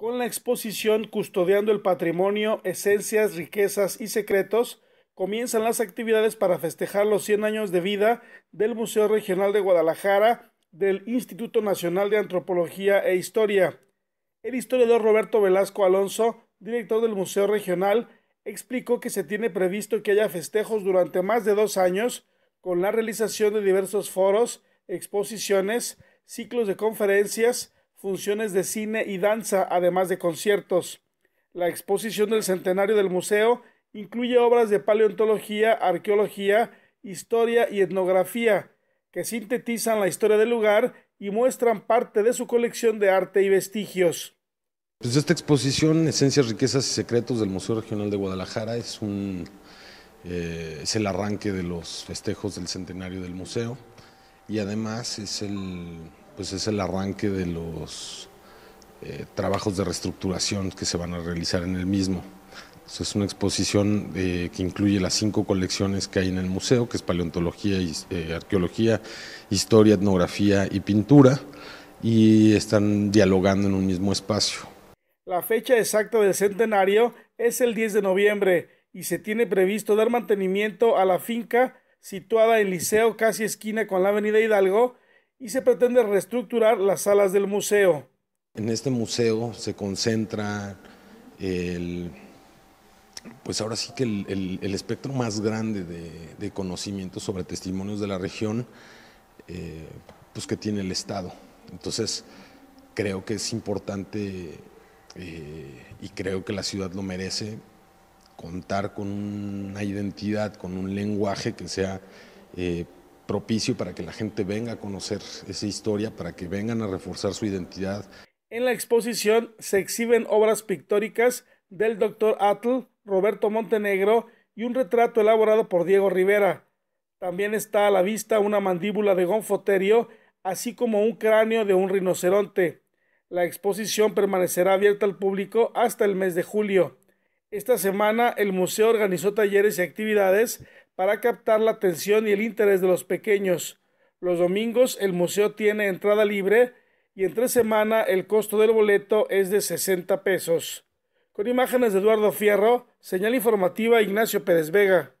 con la exposición Custodiando el Patrimonio, Esencias, Riquezas y Secretos, comienzan las actividades para festejar los 100 años de vida del Museo Regional de Guadalajara, del Instituto Nacional de Antropología e Historia. El historiador Roberto Velasco Alonso, director del Museo Regional, explicó que se tiene previsto que haya festejos durante más de dos años, con la realización de diversos foros, exposiciones, ciclos de conferencias, funciones de cine y danza, además de conciertos. La exposición del centenario del museo incluye obras de paleontología, arqueología, historia y etnografía, que sintetizan la historia del lugar y muestran parte de su colección de arte y vestigios. Pues esta exposición, Esencias, Riquezas y Secretos del Museo Regional de Guadalajara, es, un, eh, es el arranque de los festejos del centenario del museo y además es el pues es el arranque de los eh, trabajos de reestructuración que se van a realizar en el mismo. es una exposición eh, que incluye las cinco colecciones que hay en el museo, que es paleontología, y eh, arqueología, historia, etnografía y pintura, y están dialogando en un mismo espacio. La fecha exacta del centenario es el 10 de noviembre y se tiene previsto dar mantenimiento a la finca situada en Liceo, casi esquina con la Avenida Hidalgo, y se pretende reestructurar las salas del museo. En este museo se concentra el, pues ahora sí que el, espectro más grande de, de conocimientos sobre testimonios de la región eh, pues que tiene el Estado. Entonces creo que es importante eh, y creo que la ciudad lo merece contar con una identidad, con un lenguaje que sea... Eh, propicio para que la gente venga a conocer esa historia, para que vengan a reforzar su identidad. En la exposición se exhiben obras pictóricas del doctor Atl, Roberto Montenegro y un retrato elaborado por Diego Rivera. También está a la vista una mandíbula de Gonfoterio, así como un cráneo de un rinoceronte. La exposición permanecerá abierta al público hasta el mes de julio. Esta semana el museo organizó talleres y actividades para captar la atención y el interés de los pequeños. Los domingos el museo tiene entrada libre y entre semana el costo del boleto es de 60 pesos. Con imágenes de Eduardo Fierro, señal informativa Ignacio Pérez Vega.